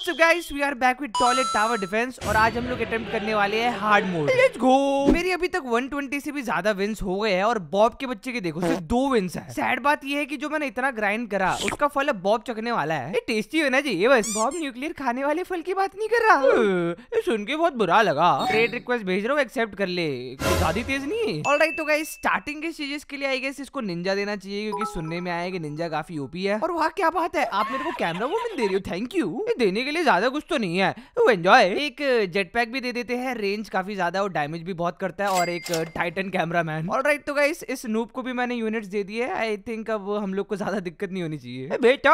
What's up guys? We are back with Toilet Tower Defense और आज हम लोग अटेम्प्ट करने वाले हैं हार्ड मोड लेट्स गो मेरी अभी तक 120 से भी ज्यादा विंस हो गए हैं और बॉब के बच्चे के देखो सिर्फ दो विंस है सैड बात यह है कि जो मैंने इतना ग्राइंड करा उसका फल अब बॉब चकने वाला है टेस्टी जी ये बस बॉब न्यूक्लियर खाने वाले फल की बात नहीं कर रहा सुन के बहुत बुरा लगा ट्रेड रिक्वेस्ट भेज रहा हूँ एक्सेप्ट कर ले ज्यादा तेज नहीं है और तो गाई स्टार्टिंग के चीजेस के लिए आई गेस इसको निंजा देना चाहिए क्योंकि सुनने में आया कि निंजा काफी ओपी है और वहाँ क्या बात है आप मेरे को कैमरा वुमेन दे रही हो थैंक यू देने के के लिए ज्यादा कुछ तो नहीं है एंजॉय एक जेट पैक भी दे देते हैं रेंज काफी ज्यादा और डैमेज भी बहुत करता है और एक टाइटन कैमरा मैन और राइट तो गाइस इस नूप को भी मैंने यूनिट दे दिए आई थिंक अब हम लोग को ज्यादा दिक्कत नहीं होनी चाहिए बेटा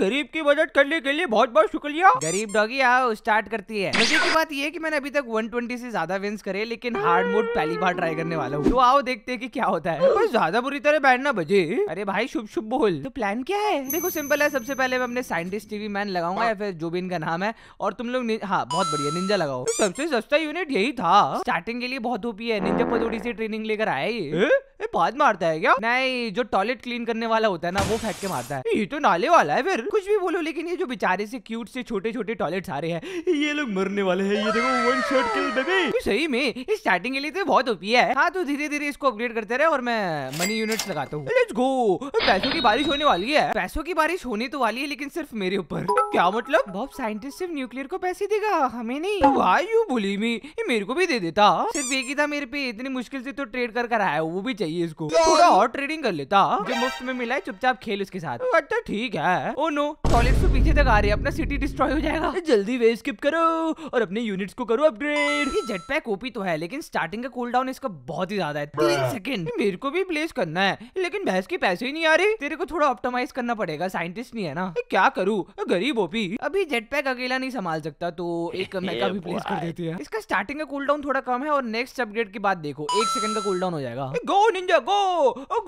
गरीब की मदद करने के लिए बहुत बहुत शुक्रिया गरीब डॉगी स्टार्ट करती है मजे की बात यह की मैंने अभी तक 120 से ज्यादा विंस करे लेकिन हार्ड मोड पहली बार ट्राई करने वाला हूँ तो आओ देखते की क्या होता है बस ज्यादा बुरी तरह बैठना बजे अरे भाई शुभ शुभ बोल तो प्लान क्या है देखो सिंपल है सबसे पहले मैं अपने साइंटिस्ट टीवी मैन लगाऊंगा हाँ। या फिर जो भी इनका का नाम है और तुम लोग हाँ बहुत बढ़िया निंजा लगाओ सबसे सस्ता यूनिट यही था स्टार्टिंग के लिए बहुत ओपी है निंजा पर थोड़ी सी ट्रेनिंग लेकर आया ये बाज मारता है क्या नहीं जो टॉयलेट क्लीन करने वाला होता है ना वो फेंक के मारता है ये तो नाले वाला है फिर कुछ भी बोलो लेकिन ये जो बेचारे से क्यूट से छोटे छोटे टॉयलेट आ रहे हैं ये लोग मरने वाले हैं ये देखो वन शॉट किल बेबी तो सही में इस स्टार्टिंग के लिए तो बहुत ओपी है हाँ तो धीरे धीरे इसको अपग्रेड करते रहे और मैं मनी यूनिट लगाता हूँ लेट्स गो पैसों की बारिश होने वाली है पैसों की बारिश होने तो वाली है लेकिन सिर्फ मेरे ऊपर क्या मतलब बहुत साइंटिस्ट सिर्फ न्यूक्लियर को पैसे देगा हमें नहीं भाई यू बोली मी ये मेरे को भी दे देता सिर्फ एक ही था मेरे पे इतनी मुश्किल से तो ट्रेड कर कर आया वो भी चाहिए इसको थोड़ा और ट्रेडिंग कर लेता जो मुफ्त में मिला है चुपचाप खेल उसके साथ अच्छा ठीक है ओ नो टॉयलेट तो पीछे तक आ रही है अपना सिटी डिस्ट्रॉय हो जाएगा जल्दी वे स्किप करो और अपने यूनिट को करो अपग्रेड जेट पैक ओपी तो है लेकिन स्टार्टिंग का कूल डाउन इसका बहुत ही ज्यादा है तीन सेकंड मेरे को भी प्लेस करना है लेकिन भैंस के पैसे ही नहीं आ रहे तेरे को थोड़ा ऑप्टोमाइज करना पड़ेगा साइंटिस्ट नहीं है ना क्या करूँ गरीब ओपी अभी जेट पैक अकेला नहीं संभाल सकता तो एक मेगा भी प्लेस कर देती है इसका स्टार्टिंग का कूलडाउन थोड़ा कम है और नेक्स्ट अपग्रेड की बात देखो एक सेकंड का कूलडाउन हो जाएगा go ninja go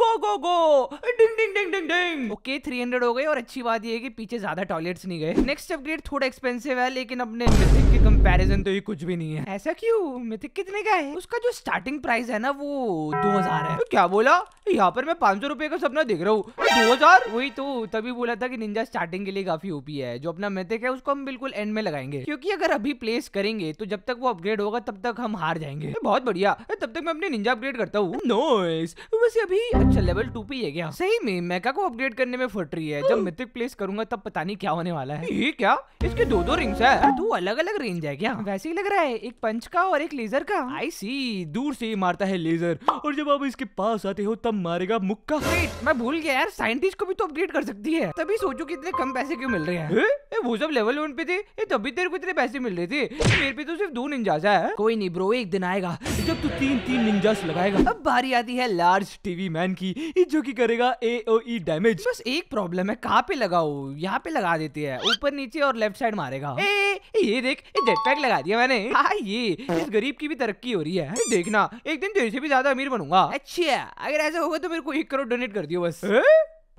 go go go ding ding ding ding ding okay three hundred हो गए और अच्छी बात यह है कि पीछे ज्यादा टॉयलेट्स नहीं गए नेक्स्ट अपग्रेड थोड़ा एक्सपेंसिव है लेकिन अपने कंपैरिजन तो ये कुछ भी नहीं है ऐसा क्यों मिथिक कितने का है उसका जो स्टार्टिंग प्राइस है ना वो दो हजार है तो क्या बोला यहाँ पर मैं पांच सौ रुपए का सपना देख रहा हूँ दो हजार वही तो तभी बोला था कि निंजा स्टार्टिंग के लिए काफी ओपी है जो अपना मिथिक है उसको हम बिल्कुल एंड में लगाएंगे क्योंकि अगर अभी प्लेस करेंगे तो जब तक वो अपग्रेड होगा तब तक हम हार जाएंगे बहुत बढ़िया तब तक मैं अपने निंजा अपग्रेड करता हूँ नो वैसे अभी अच्छा लेवल टू पे क्या सही में मैका को अपग्रेड करने में फट रही है जब मिथिक प्लेस करूंगा तब पता नहीं क्या होने वाला है ये क्या इसके दो दो रिंग्स है दो अलग अलग रेंज है क्या वैसे ही लग रहा है एक पंच का और एक लेजर का आई सी दूर से ही मारता है लेजर और जब आप इसके पास आते हो तब मारेगा मुक्का वेट मैं भूल गया यार साइंटिस्ट को भी तो अपग्रेड कर सकती है तभी सोचो कि इतने कम पैसे क्यों मिल रहे हैं वो जब लेवल उन पे थी ये तभी तेरे को इतने पैसे मिल रहे थे मेरे पे तो सिर्फ दो निंजाजा है कोई नहीं ब्रो एक दिन आएगा जब तू तीन तीन निंजास लगाएगा अब बारी आती है लार्ज टीवी मैन की जो की करेगा ए ओ ई डैमेज बस एक प्रॉब्लम है कहाँ पे लगाओ यहाँ पे लगा देती है ऊपर नीचे और लेफ्ट साइड मारेगा ए, ये देख जेट पैक लगा दिया मैंने हाँ ये इस गरीब की भी तरक्की हो रही है देखना एक दिन तेरे से भी ज्यादा अमीर बनूंगा अच्छी है अगर ऐसा होगा तो मेरे को एक करोड़ डोनेट कर दियो बस ए?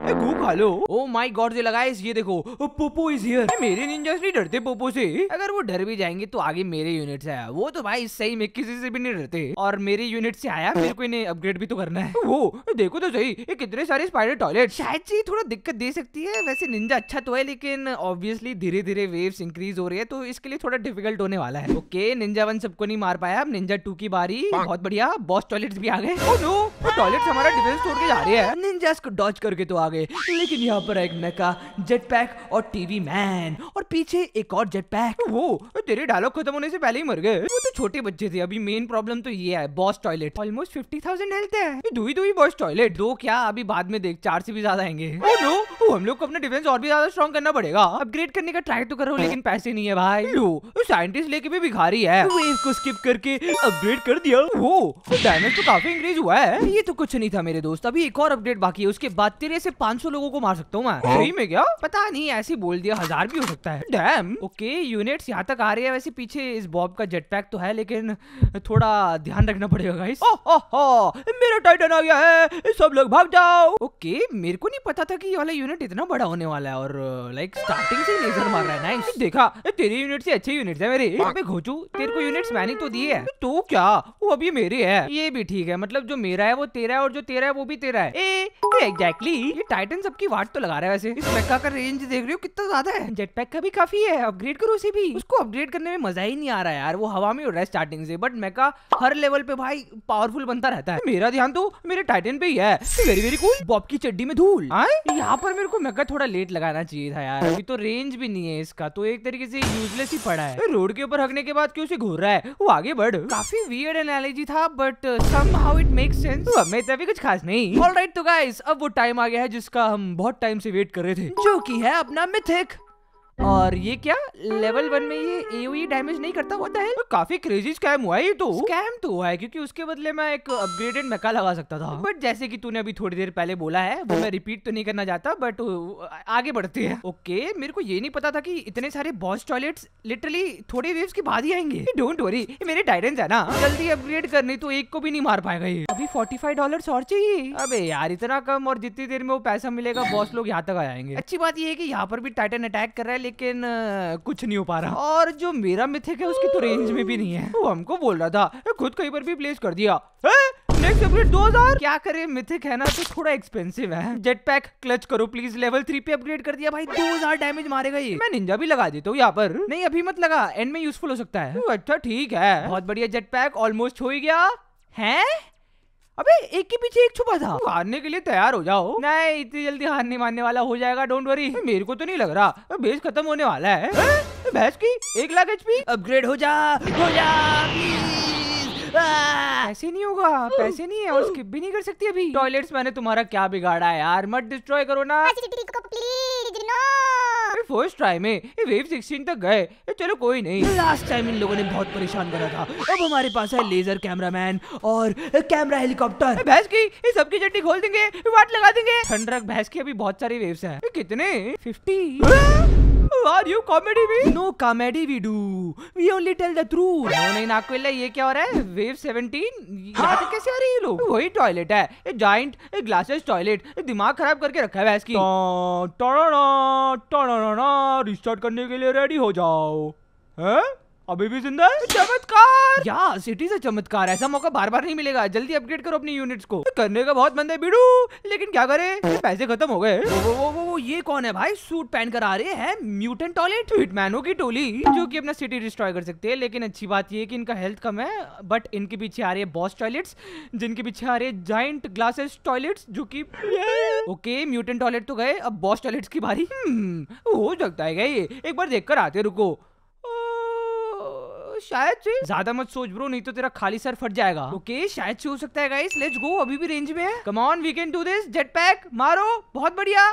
गो लो ओ माय गॉड ये लगा ये देखो पोपो इज हियर मेरे निंजास नहीं डरते पोपो से अगर वो डर भी जाएंगे तो आगे मेरे यूनिट से आया वो तो भाई सही में किसी से भी नहीं डरते और मेरे यूनिट से आया मेरे को इन्हें अपग्रेड भी तो करना है वो देखो तो सही ये कितने सारे स्पाइडर टॉयलेट शायद से थोड़ा दिक्कत दे सकती है वैसे निंजा अच्छा तो है लेकिन ऑब्वियसली धीरे धीरे वेव इंक्रीज हो रही है तो इसके लिए थोड़ा डिफिकल्ट होने वाला है ओके निंजा वन सबको नहीं मार पाया निंजा टू की बारी बहुत बढ़िया बॉस टॉयलेट भी आ गए oh टॉयलेट से हमारा डिफेंस तोड़ के जा रहे हैं निंजास को डॉच करके तो आ गए लेकिन यहाँ पर एक मेका जेट पैक और टीवी मैन और पीछे एक और जेट पैक वो तेरे डायलॉग खत्म होने से पहले ही मर गए वो तो छोटे बच्चे थे अभी मेन प्रॉब्लम तो ये है boss toilet almost fifty thousand health है दुई दुई बॉस टॉयलेट दो क्या अभी बाद में देख चार से भी ज्यादा आएंगे oh हम लोग को अपना डिफेंस और भी ज्यादा स्ट्रॉन्ग करना पड़ेगा अपग्रेड करने का ट्राई तो करो हाँ। लेकिन पैसे नहीं है भाई लो साइंटिस्ट लेके भी भिखारी है इसको स्किप करके अपग्रेड कर दिया वो डैमेज तो काफी इंक्रीज हुआ है ये तो कुछ नहीं था मेरे दोस्त अभी एक और अपडेट बाकी है उसके बाद तेरे से 500 लोगों को मार सकता हूँ मैं हाँ। सही में क्या पता नहीं ऐसे बोल दिया हजार भी हो सकता है डैम ओके यूनिट्स यहाँ तक आ रही है वैसे पीछे इस बॉब का जेट पैक तो है लेकिन थोड़ा ध्यान रखना पड़ेगा गाइस oh, oh, oh! मेरा टाइटन आ गया है सब लोग भाग जाओ ओके मेरे को नहीं पता था कि ये वाला यूनिट यूनिट इतना बड़ा होने वाला है और लाइक स्टार्टिंग से लेजर मार रहा है नाइस देखा तेरी यूनिट से अच्छे यूनिट है मेरे अबे घोचू तेरे को यूनिट मैंने तो दिए है तो क्या वो अभी मेरी है ये भी ठीक है मतलब जो मेरा है वो तेरा है और जो तेरा है वो भी तेरा है एग्जैक्टली exactly. ये टाइटन सबकी वाट तो लगा रहा है वैसे इस पैका का रेंज देख रही हो कितना ज्यादा है जेट पैक का भी काफी है अपग्रेड करो उसे भी उसको अपग्रेड करने में मजा ही नहीं आ रहा है यार वो हवा में उड़ रहा है स्टार्टिंग से बट मेका हर लेवल पे भाई पावरफुल बनता रहता है मेरा ध्यान तो मेरे टाइटन पे ही है वेरी वेरी कूल बॉब की चड्डी में धूल यहाँ पर मेरे मेरे को मेगा थोड़ा लेट लगाना चाहिए था यार अभी तो रेंज भी नहीं है इसका तो एक तरीके से यूजलेस ही पड़ा है रोड के ऊपर हकने के बाद क्यों उसे घूर रहा है वो आगे बढ़ काफी वियर्ड एनालॉजी था but somehow it make sense मैं इतना कुछ खास नहीं ऑल तो गाइस अब वो टाइम आ गया है जिसका हम बहुत टाइम से वेट कर रहे थे जो की है अपना मिथिक और ये क्या लेवल वन में ये एओई डैमेज e नहीं करता होता है काफी क्रेजी स्कैम हुआ है ये तो स्कैम तो हुआ है क्योंकि उसके बदले मैं एक अपग्रेडेड मैका लगा सकता था बट जैसे कि तूने अभी थोड़ी देर पहले बोला है वो मैं रिपीट तो नहीं करना चाहता बट आगे बढ़ते हैं ओके मेरे को ये नहीं पता था कि इतने सारे बॉस टॉयलेट्स लिटरली थोड़े वेव्स के बाद ही आएंगे डोंट वरी मेरे डायरेंस है ना जल्दी अपग्रेड करने तो एक को भी नहीं मार पाएगा ये अभी फोर्टी फाइव डॉलर और चाहिए अबे यार इतना कम और जितनी देर में वो पैसा मिलेगा बॉस लोग यहाँ तक आ जाएंगे अच्छी बात यह है की यहाँ पर भी टाइटन अटैक कर रहा है लेकिन कुछ नहीं हो पा रहा और जो मेरा मिथिक है उसकी तो रेंज में भी नहीं है वो हमको बोल रहा था खुद कहीं पर भी प्लेस कर दिया नेक्स्ट अपग्रेड 2000 क्या करे मिथिक है ना तो थोड़ा एक्सपेंसिव है जेट पैक क्लच करो प्लीज लेवल थ्री पे अपग्रेड कर दिया भाई 2000 डैमेज मारेगा ये मैं निंजा भी लगा देता हूँ यहाँ पर नहीं अभी मत लगा एंड में यूजफुल हो सकता है अच्छा ठीक है बहुत बढ़िया जेट पैक ऑलमोस्ट हो ही गया है अबे एक के पीछे एक छुपा था हारने के लिए तैयार हो जाओ नहीं इतनी जल्दी हारने मानने वाला हो जाएगा डोंट वरी मेरे को तो नहीं लग रहा भेज खत्म होने वाला है भैंस की एक लाख एचपी अपग्रेड हो जा हो जा ऐसे नहीं होगा पैसे नहीं है और स्किप भी नहीं कर सकती अभी टॉयलेट्स मैंने तुम्हारा क्या बिगाड़ा है यार मत डिस्ट्रॉय करो ना फर्स्ट ट्राई में ये वेव सिक्सटीन तक गए चलो कोई नहीं लास्ट टाइम इन लोगों ने बहुत परेशान करा था अब हमारे पास है लेजर कैमरामैन और कैमरा हेलीकॉप्टर भैंस की ये सबकी चटनी खोल देंगे वाट लगा देंगे ठंडक भैंस की अभी बहुत सारी वेव्स हैं कितने fifty are you comedy we no comedy we do we only tell the truth no नहीं नाकविला ये क्या हो रहा है वेव 17 हां कैसे आ रही है लोग वही टॉयलेट है a giant a glasses toilet दिमाग खराब करके रखा है भैंस की टॉ टॉ टॉ रिस्टार्ट करने के लिए रेडी हो जाओ हैं अभी भी जिंदा है तो चमत्कार या सिटी से चमत्कार ऐसा मौका बार बार नहीं मिलेगा जल्दी अपग्रेड करो अपनी यूनिट्स को करने का बहुत मन है बिडू लेकिन क्या करे पैसे खत्म हो गए वो, वो, वो, वो ये कौन है भाई सूट पहन कर आ रहे हैं म्यूटेंट टॉयलेट हिटमैनों की टोली जो कि अपना सिटी डिस्ट्रॉय कर सकते हैं लेकिन अच्छी बात ये की इनका हेल्थ कम है बट इनके पीछे आ रहे हैं बॉस टॉयलेट्स जिनके पीछे आ रहे जाइंट ग्लासेस टॉयलेट्स जो की ओके म्यूटेंट टॉयलेट तो गए अब बॉस टॉयलेट्स की बारी हम्म, हो सकता है एक बार देख आते रुको शायद से ज्यादा मत सोच ब्रो नहीं तो तेरा खाली सर फट जाएगा ओके okay, शायद से हो सकता है गाइस लेट्स गो अभी भी रेंज में है come on we can do this jet pack मारो बहुत बढ़िया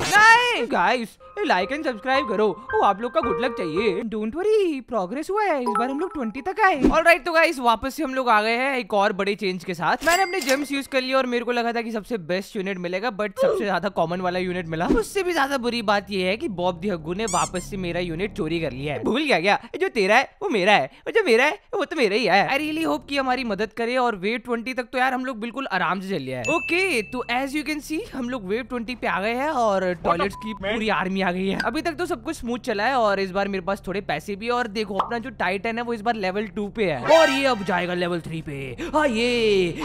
गाइस लाइक एंड सब्सक्राइब करो वो आप लोग का गुड लक चाहिए डोंट वरी प्रोग्रेस हुआ है इस बार हम लोग ट्वेंटी तक आए और राइट तो गाइस वापस से हम लोग आ गए हैं एक और बड़े चेंज के साथ मैंने अपने जेम्स यूज कर लिए और मेरे को लगा था कि सबसे बेस्ट यूनिट मिलेगा बट सबसे ज्यादा कॉमन वाला यूनिट मिला उससे भी ज्यादा बुरी बात यह है की बॉब दिहगू ने वापस से मेरा यूनिट चोरी कर लिया है भूल गया क्या जो तेरा है वो मेरा है जो मेरा है वो तो मेरा ही है आई रियली होप की हमारी मदद करे और वेव ट्वेंटी तक तो यार हम लोग बिल्कुल आराम से चल लिया है ओके तो एज यू कैन सी हम लोग वेव ट्वेंटी पे आ गए हैं और टॉयलेट की पूरी आर्मी आ गई है अभी तक तो सब कुछ स्मूथ चला है और इस बार मेरे पास थोड़े पैसे भी और देखो अपना जो टाइटन है वो इस बार लेवल टू पे है और ये अब जाएगा लेवल थ्री पे हाँ ये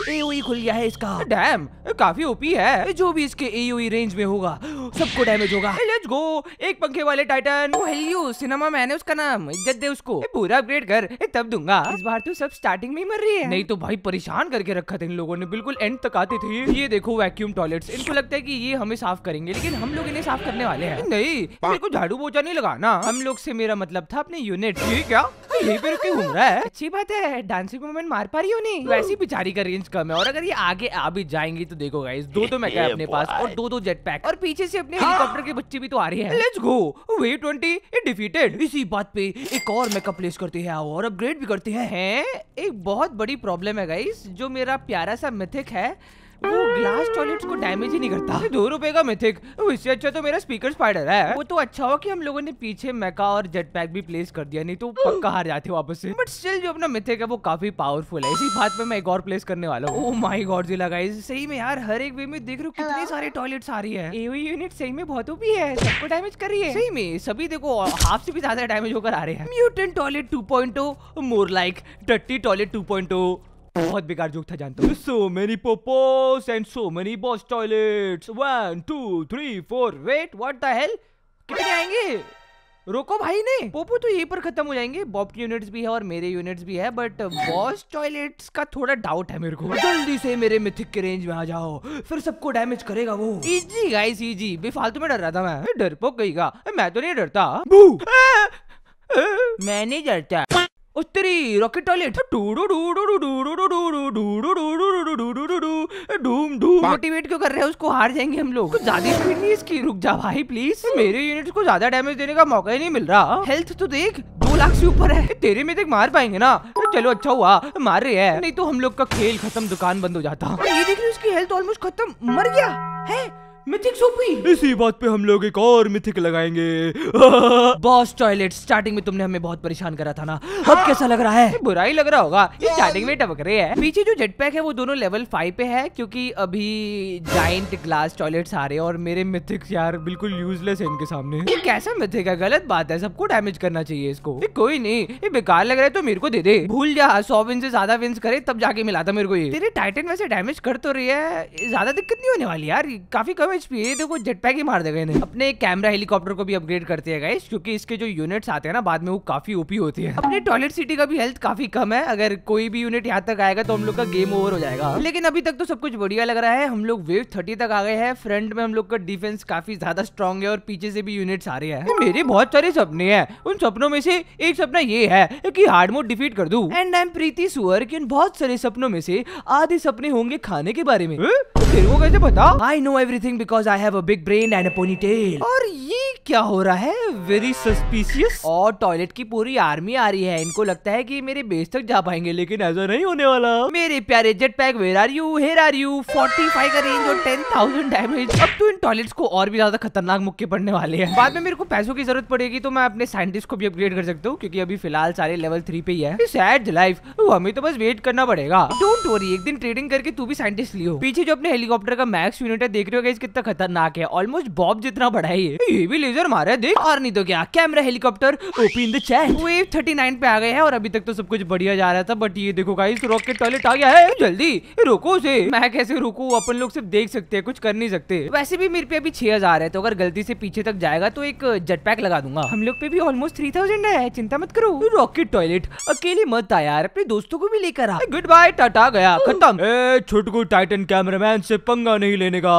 ए e खुल गया है इसका डैम काफी ओपी है जो भी इसके ए रेंज e में होगा सबको डैमेज होगा लेट्स गो एक पंखे वाले titan oh helio cinema man है उसका नाम इज्जत दे उसको पूरा अपग्रेड कर तब दूंगा इस बार तो सब स्टार्टिंग में ही मर रही है नहीं तो भाई परेशान करके रखा था इन लोगों ने बिल्कुल एंड तक आते थे ये देखो वैक्यूम टॉयलेट्स इनको लगता है की ये हमें साफ करेंगे लेकिन हम हम लोग इन्हें साफ करने वाले हैं नहीं मेरे को झाड़ू पोछा नहीं लगाना हम लोग से मेरा मतलब था अपने यूनिट ये क्या यही पे रुके घूम रहा है अच्छी बात है डांसिंग मोमेंट मार पा रही हो नहीं hmm. वैसी बिचारी का रेंज कम है और अगर ये आगे आ भी जाएंगी तो देखो गाइस दो दो तो मैका अपने पास और दो दो जेट पैक और पीछे से अपने हेलीकॉप्टर हाँ। के बच्चे भी तो आ रही है let's go wave twenty defeated इसी बात पे एक और मेकअप प्लेस करते हैं और अपग्रेड भी करते हैं एक बहुत बड़ी प्रॉब्लम है गाइस जो मेरा प्यारा सा मिथिक है वो ग्लास टॉयलेट्स को डैमेज ही नहीं करता दो रुपए का मिथिक इससे अच्छा तो मेरा स्पीकर स्पाइडर है वो तो अच्छा हो कि हम लोगों ने पीछे मैका और जेट पैक भी प्लेस कर दिया नहीं तो पक्का हार जाते वापस से बट स्टिल जो अपना मिथिक है वो काफी पावरफुल है इसी बात पे मैं एक और प्लेस करने वाला हूँ माई oh गॉड जी लगा सही में यार हर एक वे में देख रहे हो कितने सारे टॉयलेट आ रही है एओ यूनिट सही में बहुत भी है सबको डैमेज कर रही है सही में सभी देखो हाफ से भी ज्यादा डैमेज होकर आ रहे हैं mutant toilet two point more like टट्टी टॉयलेट टू बहुत बेकार जोक था जानता हूँ so many popos and so many boss toilet one two three four wait what the hell कितने आएंगे रोको भाई नहीं पोपो तो यहीं पर खत्म हो जाएंगे बॉब की यूनिट्स भी है और मेरे यूनिट्स भी है बट बॉस टॉयलेट्स का थोड़ा डाउट है मेरे को जल्दी से मेरे मिथिक के रेंज में आ जाओ फिर सबको डैमेज करेगा वो इजी गाइस इजी बेफालतू में डर रहा था मैं डर पो गई मैं तो नहीं डरता मैं नहीं डरता और तेरी rocket toilet doom doom motivate क्यों कर रहे हैं उसको हार जाएंगे हम लोग ज्यादा स्पीड नहीं इसकी रुक जा भाई प्लीज मेरे यूनिट्स को ज्यादा डैमेज देने का मौका ही नहीं मिल रहा हेल्थ तो देख दो लाख से ऊपर है तेरे में देख मार पाएंगे ना चलो अच्छा हुआ मार रहे हैं नहीं तो हम लोग का खेल खत्म दुकान बंद हो जाता ये देख रहे उसकी हेल्थ ऑलमोस्ट खत्म मर गया है मिथिक सोपी इसी बात पे हम लोग एक और मिथिक लगाएंगे बॉस टॉयलेट स्टार्टिंग में तुमने हमें बहुत परेशान करा था ना अब कैसा लग रहा है हाँ। बुरा ही लग रहा होगा ये स्टार्टिंग में टपक रहे हैं पीछे जो जेट पैक है वो दोनों लेवल फाइव पे है क्योंकि अभी जाइंट ग्लास टॉयलेट आ रहे और मेरे मिथिक यार बिल्कुल यूजलेस है इनके सामने ये कैसा मिथिक है गलत बात है सबको डैमेज करना चाहिए इसको कोई नहीं ये बेकार लग रहा है तो मेरे को दे दे भूल जा सौ विन से ज्यादा विन करे तब जाके मिला था मेरे को ये तेरे टाइटन वैसे डैमेज कर तो रही है ज्यादा दिक्कत नहीं होने वाली यार काफी कम कम एचपी है देखो जेट पैक ही मार देगा इन्हें अपने कैमरा हेलीकॉप्टर को भी अपग्रेड करते है गाइस क्योंकि इसके जो यूनिट्स आते हैं ना बाद में वो काफी ओपी होती है अपने टॉयलेट सिटी का भी हेल्थ काफी कम है अगर कोई भी यूनिट यहाँ तक आएगा तो हम लोग का गेम ओवर हो जाएगा लेकिन अभी तक तो सब कुछ बढ़िया लग रहा है हम लोग वेव थर्टी तक आ गए हैं फ्रंट में हम लोग का डिफेंस काफी ज्यादा स्ट्रॉन्ग है और पीछे से भी यूनिट्स आ रही है मेरे बहुत सारे सपने हैं उन सपनों में से एक सपना ये है की हार्ड मोड डिफीट कर दू एंड आई एम प्रीति सुअर की बहुत सारे सपनों में से आधे सपने होंगे खाने के बारे में फिर हाँ? वो तो कैसे बताओ I know everything because I have a big brain and a ponytail और ये क्या हो रहा है वेरी सस्पिशियस और टॉयलेट की पूरी आर्मी आ रही है इनको लगता है कि मेरे बेस तक जा पाएंगे लेकिन ऐसा नहीं होने वाला मेरे प्यारे jet pack where are you here are you forty five का रेंज और टेन थाउजेंड डैमेज अब तो इन टॉयलेट्स को और भी ज्यादा खतरनाक मुक्के पड़ने वाले हैं बाद में मेरे को पैसों की जरूरत पड़ेगी तो मैं अपने साइंटिस्ट को भी अपग्रेड कर सकता हूँ क्योंकि अभी फिलहाल सारे लेवल थ्री पे ही है सैड लाइफ हमें तो बस वेट करना पड़ेगा डोंट वरी एक दिन ट्रेडिंग करके तू भी साइंटिस्ट लियो पीछे जो अपने हेलीकॉप्टर का मैक्स यूनिट है देख रहे हो इसके कितना खतरनाक है ऑलमोस्ट बॉब जितना बड़ा है ये ये भी लेजर मारा है देख और नहीं तो क्या camera helicopter OP in the chat wave 39 पे आ गए हैं और अभी तक तो सब कुछ बढ़िया जा रहा था बट ये देखो गाइस रॉकेट टॉयलेट आ गया है जल्दी रोको उसे मैं कैसे रुकू अपन लोग सिर्फ देख सकते हैं कुछ कर नहीं सकते वैसे भी मेरे पे अभी छह हजार है तो अगर गलती से पीछे तक जाएगा तो एक जेट पैक लगा दूंगा हम लोग पे भी ऑलमोस्ट थ्री थाउजेंड है चिंता मत करो रॉकेट टॉयलेट अकेले मत आ यार अपने दोस्तों को भी लेकर आ गुड बाय टाटा गया खत्म छोटकू टाइटन कैमरामैन से पंगा नहीं लेने का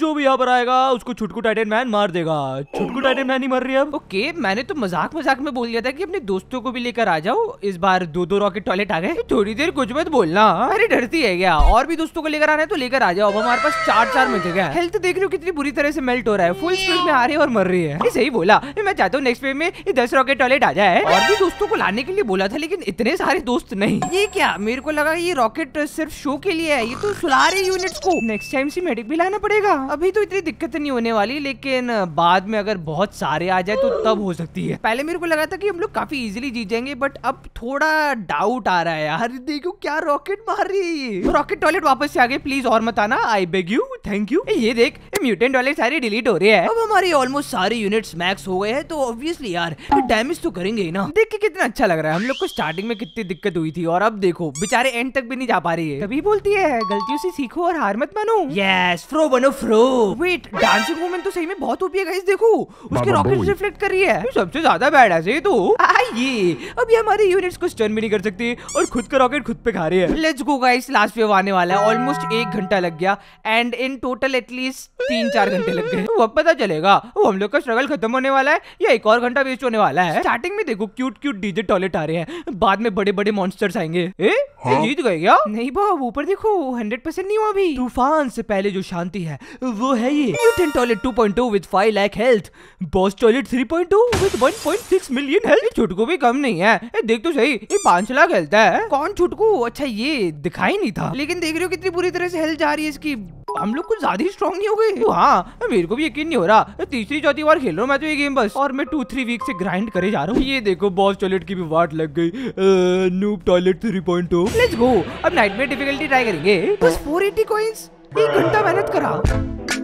जो भी यहाँ पर आएगा उसको छुटकू टाइटन मैन मार देगा छुटकू टाइटन मैन ही मर रही है अब ओके मैंने तो मजाक मजाक में बोल दिया था कि अपने दोस्तों को भी लेकर आ जाओ इस बार दो दो रॉकेट टॉयलेट आ गए थोड़ी देर कुछ मत बोलना अरे डरती है क्या और भी दोस्तों को लेकर आना है तो लेकर आ जाओ अब हमारे पास चार चार मिल जगह हेल्थ देख रहे हो कितनी बुरी तरह से मेल्ट हो रहा है फुल स्पीड में आ रही है और मर रही है सही बोला मैं चाहता हूँ नेक्स्ट वे में दस रॉकेट टॉयलेट आ जाए और भी दोस्तों को लाने के लिए बोला था लेकिन इतने सारे दोस्त नहीं ये क्या मेरे को लगा ये रॉकेट सिर्फ शो के लिए है ये तो सुला रही यूनिट को नेक्स्ट टाइम से मेडिक भी लाना पड़ेगा अभी तो इतनी दिक्कत नहीं होने वाली लेकिन बाद में अगर बहुत सारे आ जाए तो तब हो सकती है पहले मेरे को लगा था कि हम लोग काफी इजिली जीत जाएंगे बट अब थोड़ा डाउट आ रहा है यार देखो क्या रॉकेट मार रही है रॉकेट टॉयलेट तो वापस से आ गए प्लीज और मत आना I beg you thank you ये देख म्यूटेंट वाले सारे डिलीट हो रहे हैं अब हमारी ऑलमोस्ट सारे यूनिट्स मैक्स हो गए हैं तो ऑब्वियसली यार डैमेज तो करेंगे ही ना देख के कितना अच्छा लग रहा है हम लोग को स्टार्टिंग में कितनी दिक्कत हुई थी और अब देखो बेचारे एंड तक भी नहीं जा पा रही है तभी बोलती है गलतियों से सीखो और हार मत मानो यस फ्रो बनो फ्रो वेट डांसिंग वूमेन तो सही में बहुत होती है देखो उसके रॉकेट रिफ्लेक्ट कर रही है सबसे ज्यादा बैड है तो आइए अब ये हमारे यूनिट्स को स्टर्न भी नहीं कर सकती और खुद का रॉकेट खुद पे खा रही है let's go guys last wave आने वाला है ऑलमोस्ट एक घंटा लग गया एंड इन टोटल एटलीस्ट तीन चार घंटे लग गए वो अब पता चलेगा वो हम लोग का स्ट्रगल खत्म होने वाला है या एक और घंटा वेस्ट होने वाला है स्टार्टिंग में देखो क्यूट क्यूट डीजे टॉयलेट आ रहे हैं बाद में बड़े बड़े मॉन्स्टर्स आएंगे ए? हाँ? जीत गए क्या नहीं बाब ऊपर देखो हंड्रेड परसेंट नहीं हुआ अभी तूफान से पहले जो शांति है वो है ये mutant toilet two point two with five lakh health boss toilet three point two with one point six million health छुटकू भी कम नहीं है ए, देख तो सही ये पांच लाख हेल्थ है कौन छुटकू अच्छा ये दिखाई नहीं था लेकिन देख रहे हो कितनी बुरी तरह से हेल्थ जा रही है इसकी हम लोग लोग कुछ ज्यादा ही स्ट्रॉन्ग नहीं हो गए तो हाँ मेरे को भी यकीन नहीं हो रहा तीसरी चौथी बार खेल रहा हूँ मैं तो ये गेम बस और मैं टू थ्री वीक से ग्राइंड करे जा रहा हूँ ये देखो बॉस टॉयलेट की भी वाट लग गई noob toilet three point two अब नाइट में डिफिकल्टी ट्राई करेंगे हाँ। बस फोर एटी कॉइन्स एक घंटा मेहनत करा